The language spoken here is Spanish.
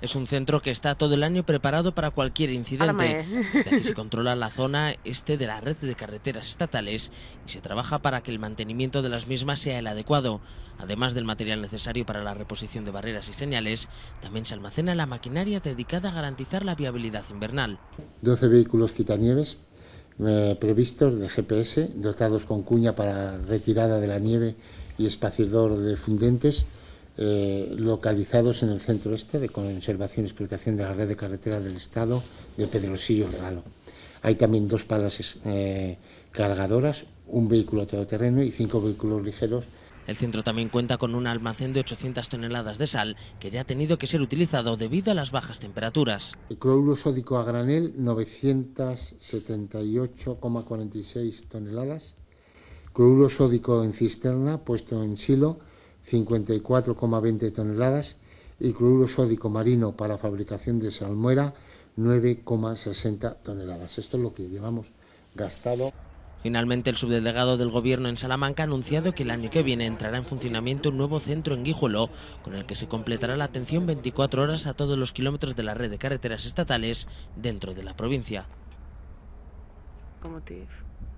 Es un centro que está todo el año preparado para cualquier incidente. Desde se controla la zona este de la red de carreteras estatales y se trabaja para que el mantenimiento de las mismas sea el adecuado. Además del material necesario para la reposición de barreras y señales, también se almacena la maquinaria dedicada a garantizar la viabilidad invernal. 12 vehículos quitanieves eh, previstos de GPS, dotados con cuña para retirada de la nieve y espaciador de fundentes eh, localizados en el centro este de conservación y explotación de la red de carretera del Estado de Pedrosillo Ralo. Hay también dos palas eh, cargadoras, un vehículo todoterreno y cinco vehículos ligeros el centro también cuenta con un almacén de 800 toneladas de sal que ya ha tenido que ser utilizado debido a las bajas temperaturas. El cloruro sódico a granel 978,46 toneladas. Cloruro sódico en cisterna puesto en silo 54,20 toneladas y cloruro sódico marino para fabricación de salmuera 9,60 toneladas. Esto es lo que llevamos gastado. Finalmente, el subdelegado del Gobierno en Salamanca ha anunciado que el año que viene entrará en funcionamiento un nuevo centro en Guijuelo, con el que se completará la atención 24 horas a todos los kilómetros de la red de carreteras estatales dentro de la provincia. Como te